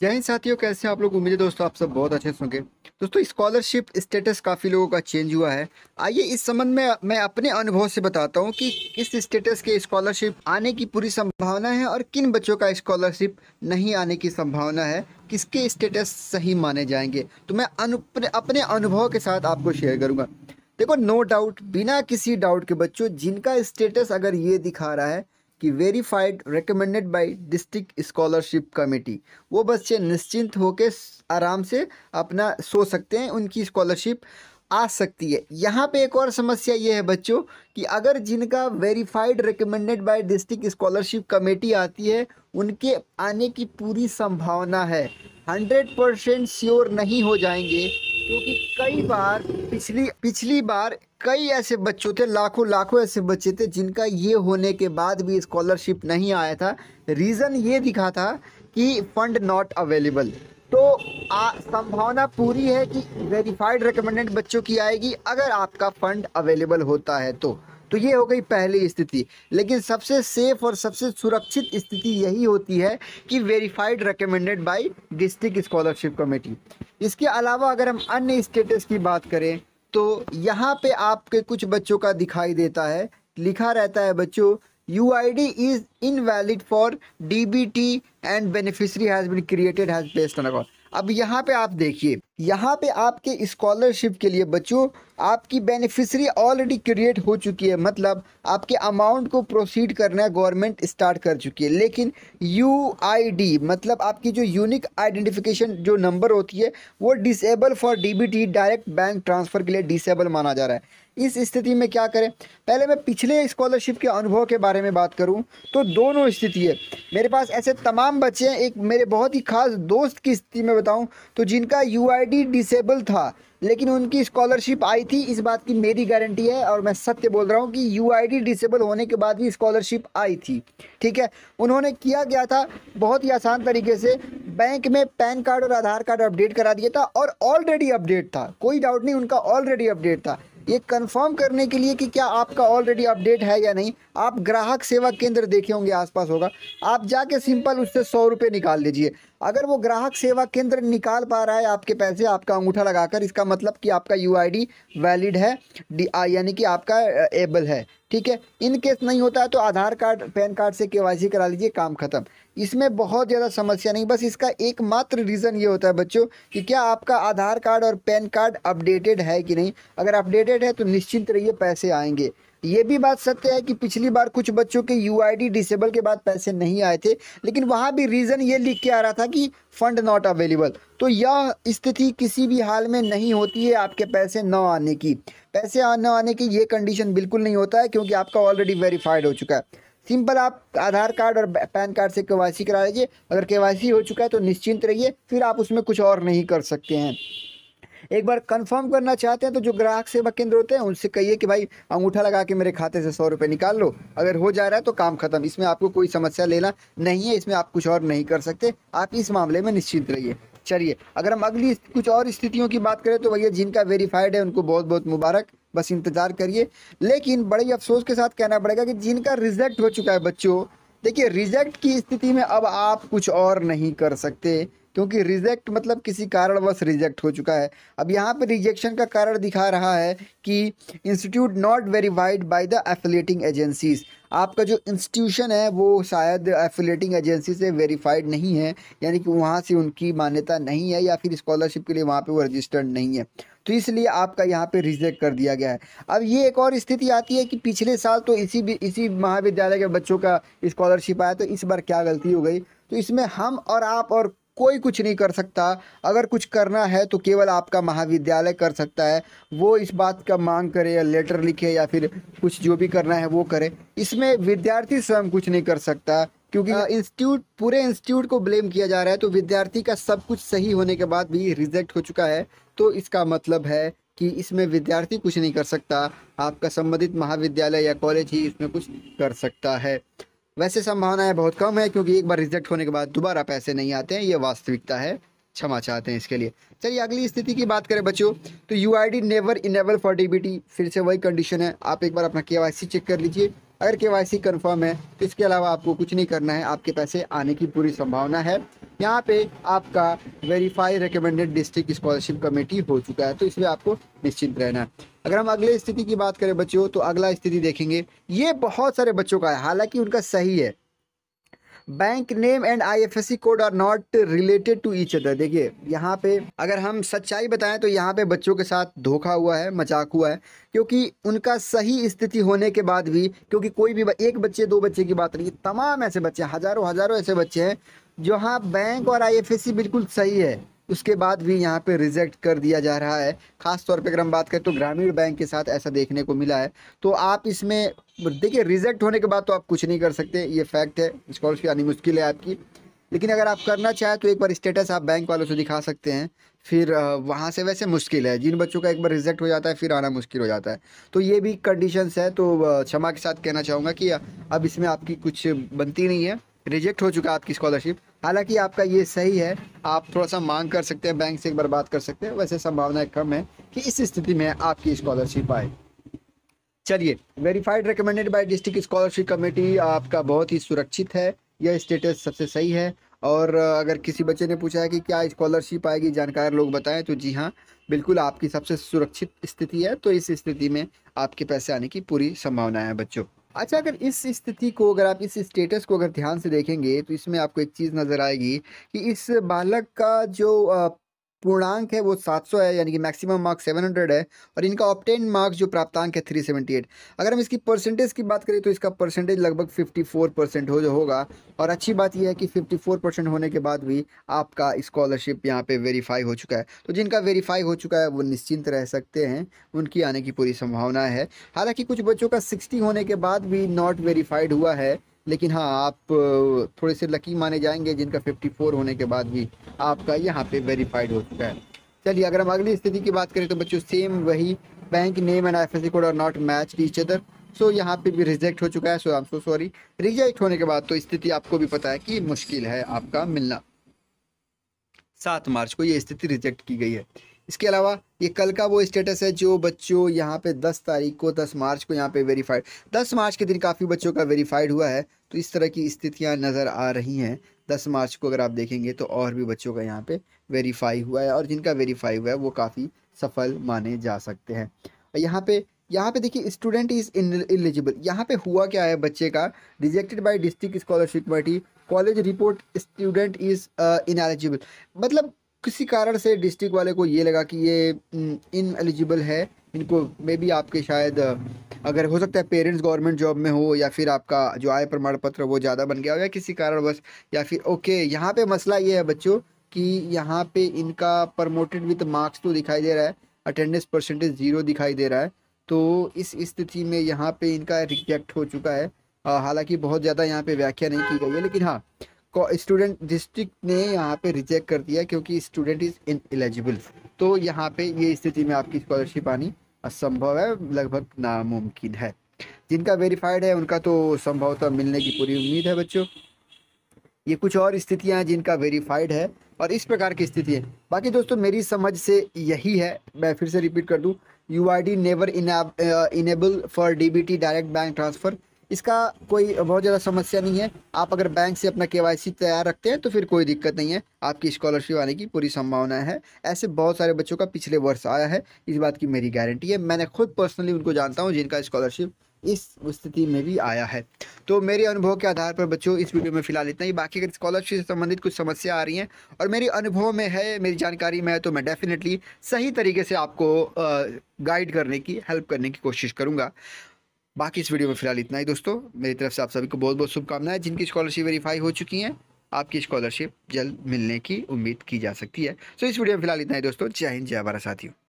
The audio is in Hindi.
जय हिंद साथियों कैसे हैं आप लोग उम्मीद है दोस्तों आप सब बहुत अच्छे सुनोगे दोस्तों स्कॉलरशिप स्टेटस काफ़ी लोगों का चेंज हुआ है आइए इस संबंध में मैं अपने अनुभव से बताता हूं कि किस स्टेटस के स्कॉलरशिप आने की पूरी संभावना है और किन बच्चों का स्कॉलरशिप नहीं आने की संभावना है किसके स्टेटस सही माने जाएंगे तो मैं अनु, अपने अनुभव के साथ आपको शेयर करूँगा देखो नो डाउट बिना किसी डाउट के बच्चों जिनका स्टेटस अगर ये दिखा रहा है कि verified recommended by district scholarship committee वो बच्चे निश्चिंत होकर आराम से अपना सो सकते हैं उनकी स्कॉलरशिप आ सकती है यहाँ पे एक और समस्या ये है बच्चों कि अगर जिनका verified recommended by district scholarship committee आती है उनके आने की पूरी संभावना है हंड्रेड परसेंट श्योर नहीं हो जाएंगे क्योंकि कई बार पिछली पिछली बार कई ऐसे बच्चों थे लाखों लाखों ऐसे बच्चे थे जिनका ये होने के बाद भी स्कॉलरशिप नहीं आया था रीज़न ये दिखा था कि फ़ंड नॉट अवेलेबल तो आ, संभावना पूरी है कि वेरीफाइड रिकमेंडेड बच्चों की आएगी अगर आपका फ़ंड अवेलेबल होता है तो तो ये हो गई पहली स्थिति लेकिन सबसे सेफ और सबसे सुरक्षित स्थिति यही होती है कि verified recommended by district scholarship committee इसके अलावा अगर हम अन्य स्टेटस की बात करें तो यहाँ पे आपके कुछ बच्चों का दिखाई देता है लिखा रहता है बच्चों U I D is invalid for D B T and beneficiary has been created has based on account अब यहाँ पे आप देखिए यहाँ पे आपके स्कॉलरशिप के लिए बच्चों आपकी बेनिफिशरी ऑलरेडी क्रिएट हो चुकी है मतलब आपके अमाउंट को प्रोसीड करना गवर्नमेंट स्टार्ट कर चुकी है लेकिन यू आई डी मतलब आपकी जो यूनिक आइडेंटिफिकेशन जो नंबर होती है वो disable for D B T direct bank transfer के लिए डिसेबल माना जा रहा है इस स्थिति में क्या करें पहले मैं पिछले स्कॉलरशिप के अनुभव के बारे में बात करूं तो दोनों स्थिति है मेरे पास ऐसे तमाम बच्चे हैं एक मेरे बहुत ही खास दोस्त की स्थिति में बताऊं तो जिनका यू आई ऑलरेडी डिसेबल था लेकिन उनकी स्कॉलरशिप आई थी इस बात की मेरी गारंटी है और मैं सत्य बोल रहा हूँ कि यू डिसेबल होने के बाद भी स्कॉलरशिप आई थी ठीक है उन्होंने किया गया था बहुत ही आसान तरीके से बैंक में पैन कार्ड और आधार कार्ड अपडेट करा दिया था और ऑलरेडी अपडेट था कोई डाउट नहीं उनका ऑलरेडी अपडेट था ये कंफर्म करने के लिए कि क्या आपका ऑलरेडी अपडेट है या नहीं आप ग्राहक सेवा केंद्र देखे होंगे आसपास होगा आप जाके सिंपल उससे सौ रुपये निकाल लीजिए अगर वो ग्राहक सेवा केंद्र निकाल पा रहा है आपके पैसे आपका अंगूठा लगाकर इसका मतलब कि आपका यू वैलिड है यानी कि आपका एबल है ठीक है इन केस नहीं होता है तो Aadhaar card PAN card KYC केवाईसी करा लीजिए काम खत्म इसमें बहुत ज़्यादा समस्या नहीं बस इसका एकमात्र रीज़न ये होता है बच्चों कि क्या आपका आधार कार्ड और पैन कार्ड अपडेटेड है कि नहीं अगर अपडेटेड है तो निश्चिंत रहिए पैसे आएंगे ये भी बात सत्य है कि पिछली बार कुछ बच्चों के यू डिसेबल के बाद पैसे नहीं आए थे लेकिन वहाँ भी रीज़न ये लिख के आ रहा था कि फ़ंड नॉट अवेलेबल तो यह स्थिति किसी भी हाल में नहीं होती है आपके पैसे न आने की पैसे न आने की ये कंडीशन बिल्कुल नहीं होता है क्योंकि आपका ऑलरेडी वेरीफाइड हो चुका है सिंपल आप आधार कार्ड और पैन कार्ड से के करा लीजिए अगर के हो चुका है तो निश्चिंत रहिए फिर आप उसमें कुछ और नहीं कर सकते हैं एक बार कंफर्म करना चाहते हैं तो जो ग्राहक सेवा केंद्र होते हैं उनसे कहिए कि भाई अंगूठा लगा के मेरे खाते से सौ रुपये निकाल लो अगर हो जा रहा है तो काम खत्म इसमें आपको कोई समस्या लेना नहीं है इसमें आप कुछ और नहीं कर सकते आप इस मामले में निश्चिंत रहिए चलिए अगर हम अगली कुछ और स्थितियों की बात करें तो भैया जिनका वेरीफाइड है उनको बहुत बहुत मुबारक बस इंतज़ार करिए लेकिन बड़े अफसोस के साथ कहना पड़ेगा कि जिनका रिजेक्ट हो चुका है बच्चों देखिए रिजेक्ट की स्थिति में अब आप कुछ और नहीं कर सकते क्योंकि रिजेक्ट मतलब किसी कारणवश रिजेक्ट हो चुका है अब यहाँ पर रिजेक्शन का कारण दिखा रहा है कि institute not verified by the affiliating agencies आपका जो इंस्टीट्यूशन है वो शायद एफिलेटिंग एजेंसी से वेरीफाइड नहीं है यानी कि वहाँ से उनकी मान्यता नहीं है या फिर स्कॉलरशिप के लिए वहाँ पर वो रजिस्टर्ड नहीं है तो इसलिए आपका यहाँ पे रिजेक्ट कर दिया गया है अब ये एक और स्थिति आती है कि पिछले साल तो इसी इसी महाविद्यालय के बच्चों का स्कॉलरशिप आया तो इस बार क्या गलती हो गई तो इसमें हम और आप और कोई कुछ नहीं कर सकता अगर कुछ करना है तो केवल आपका महाविद्यालय कर सकता है वो इस बात का मांग करे या लेटर लिखे या फिर कुछ जो भी करना है वो करे इसमें विद्यार्थी स्वयं कुछ नहीं कर सकता क्योंकि हाँ। इंस्टीट्यूट पूरे इंस्टीट्यूट को ब्लेम किया जा रहा है तो विद्यार्थी का सब कुछ सही होने के बाद भी रिजेक्ट हो चुका है तो इसका मतलब है कि इसमें विद्यार्थी कुछ नहीं कर सकता आपका संबंधित महाविद्यालय या कॉलेज ही इसमें कुछ कर सकता है वैसे संभावनाएं बहुत कम है क्योंकि एक बार रिजेक्ट होने के बाद दोबारा पैसे नहीं आते हैं ये वास्तविकता है क्षमा चाहते हैं इसके लिए चलिए अगली स्थिति की बात करें बच्चों तो U I D never enable for D फिर से वही कंडीशन है आप एक बार अपना के चेक कर लीजिए अगर के कन्फर्म है तो इसके अलावा आपको कुछ नहीं करना है आपके पैसे आने की पूरी संभावना है यहाँ पे आपका verify recommended district scholarship committee हो चुका है तो इसमें आपको निश्चिंत रहना है अगर हम अगले स्थिति की बात करें बच्चों तो अगला स्थिति देखेंगे ये बहुत सारे बच्चों का है हालांकि उनका सही है bank name and IFSC code are not related to each other देखिए यहाँ पे अगर हम सच्चाई बताएं तो यहाँ पे बच्चों के साथ धोखा हुआ है मजाक हुआ है क्योंकि उनका सही स्थिति होने के बाद भी क्योंकि कोई भी एक बच्चे दो बच्चे की बात नहीं तमाम ऐसे बच्चे हजारों हजारों ऐसे बच्चे हैं जहाँ बैंक और आई बिल्कुल सही है उसके बाद भी यहाँ पे रिजेक्ट कर दिया जा रहा है खास तौर पे अगर हम बात करें तो ग्रामीण बैंक के साथ ऐसा देखने को मिला है तो आप इसमें देखिए रिजेक्ट होने के बाद तो आप कुछ नहीं कर सकते ये फैक्ट है स्कॉलरशिप आनी मुश्किल है आपकी लेकिन अगर आप करना चाहें तो एक बार स्टेटस आप बैंक वालों से दिखा सकते हैं फिर वहाँ से वैसे मुश्किल है जिन बच्चों का एक बार रिजेक्ट हो जाता है फिर आना मुश्किल हो जाता है तो ये भी कंडीशंस है तो क्षमा के साथ कहना चाहूँगा कि अब इसमें आपकी कुछ बनती नहीं है रिजेक्ट हो चुका आपकी स्कॉलरशिप हालांकि आपका ये सही है आप थोड़ा सा मांग कर सकते हैं बैंक से एक बार बात कर सकते हैं वैसे संभावनाएं कम है कि इस स्थिति में आपकी स्कॉलरशिप आए चलिए verified recommended by district scholarship committee आपका बहुत ही सुरक्षित है यह स्टेटस सबसे सही है और अगर किसी बच्चे ने पूछा है कि क्या स्कॉलरशिप आएगी जानकार लोग बताएं तो जी हाँ बिल्कुल आपकी सबसे सुरक्षित स्थिति है तो इस स्थिति में आपके पैसे आने की पूरी संभावना है बच्चों अच्छा अगर इस स्थिति को अगर आप इस स्टेटस को अगर ध्यान से देखेंगे तो इसमें आपको एक चीज़ नज़र आएगी कि इस बालक का जो पूर्णांक है वो 700 है यानी कि मैक्सिमम मार्क्स 700 है और इनका ऑप्टेन मार्क्स जो प्राप्तांक है 378 अगर हम इसकी परसेंटेज की बात करें तो इसका परसेंटेज लगभग 54 परसेंट हो जो होगा और अच्छी बात यह है कि 54 परसेंट होने के बाद भी आपका स्कॉलरशिप यहाँ पे वेरीफाई हो चुका है तो जिनका वेरीफाई हो चुका है वो निश्चिंत रह सकते हैं उनकी आने की पूरी संभावना है हालाँकि कुछ बच्चों का सिक्सटी होने के बाद भी नॉट वेरीफाइड हुआ है लेकिन हाँ आप थोड़े से लकी माने जाएंगे जिनका 54 होने के बाद भी आपका यहाँ पे वेरीफाइड हो चुका है चलिए अगर हम अगली स्थिति की बात करें तो बच्चों सेम वही bank name and I code are not match each other so यहाँ पे भी रिजेक्ट हो चुका है so I am so sorry reject होने के बाद तो स्थिति आपको भी पता है कि मुश्किल है आपका मिलना सात मार्च को ये स्थिति रिजेक्ट की गई है इसके अलावा ये कल का वो स्टेटस है जो बच्चों यहाँ पे 10 तारीख को 10 मार्च को यहाँ पे वेरीफाइड 10 मार्च के दिन काफ़ी बच्चों का वेरीफाइड हुआ है तो इस तरह की स्थितियाँ नज़र आ रही हैं 10 मार्च को अगर आप देखेंगे तो और भी बच्चों का यहाँ पे वेरीफाई हुआ है और जिनका वेरीफाई हुआ है वो काफ़ी सफल माने जा सकते हैं यहाँ पे यहाँ पे देखिए स्टूडेंट इज़ एलिजिबल यहाँ पे हुआ क्या है बच्चे का rejected by district scholarship committee college report student is ineligible मतलब किसी कारण से डिस्ट्रिक्ट वाले को ये लगा कि ये इन हम्म, एलिजिबल है इनको मे भी आपके शायद अगर हो सकता है पेरेंट्स गवर्नमेंट जॉब में हो या फिर आपका जो आय प्रमाण पत्र वो ज़्यादा बन गया हो या किसी कारणवश या फिर ओके यहाँ पे मसला ये है बच्चों कि यहाँ पे इनका प्रमोटेड विथ मार्क्स तो दिखाई दे रहा है अटेंडेंस परसेंटेज ज़ीरो दिखाई दे रहा है तो इस स्थिति में यहाँ पर इनका रिजेक्ट हो चुका है हालाँकि बहुत ज़्यादा यहाँ पर व्याख्या नहीं की गई है लेकिन हाँ स्टूडेंट डिस्ट्रिक्ट ने यहाँ पे रिजेक्ट कर दिया क्योंकि स्टूडेंट इज इन एलिजिबल तो यहाँ पे ये स्थिति में आपकी स्कॉलरशिप आनी असंभव है लगभग नामुमकिन है जिनका वेरीफाइड है उनका तो संभवतः मिलने की पूरी उम्मीद है बच्चों ये कुछ और स्थितियाँ हैं जिनका वेरीफाइड है और इस प्रकार की स्थिति है बाकी दोस्तों मेरी समझ से यही है मैं फिर से रिपीट कर दूँ U R D never enable for D B T direct bank transfer इसका कोई बहुत ज़्यादा समस्या नहीं है आप अगर बैंक से अपना के तैयार रखते हैं तो फिर कोई दिक्कत नहीं है आपकी स्कॉलरशिप आने की पूरी संभावना है ऐसे बहुत सारे बच्चों का पिछले वर्ष आया है इस बात की मेरी गारंटी है मैंने खुद पर्सनली उनको जानता हूँ जिनका स्कॉलरशिप इस स्थिति में भी आया है तो मेरे अनुभव के आधार पर बच्चों इस वीडियो में फिलहाल इतना ही बाकी अगर स्कॉलरशिप से संबंधित कुछ समस्या आ रही हैं और मेरे अनुभव में है मेरी जानकारी में है तो मैं डेफिनेटली सही तरीके से आपको गाइड करने की हेल्प करने की कोशिश करूँगा बाकी इस वीडियो में फिलहाल इतना ही दोस्तों मेरी तरफ से आप सभी को बहुत बहुत शुभकामनाएं जिनकी स्कॉलरशिप वेरीफाई हो चुकी हैं आपकी स्कॉलरशिप जल्द मिलने की उम्मीद की जा सकती है सो इस वीडियो में फिलहाल इतना ही दोस्तों जय हिंद जय भारत साथियों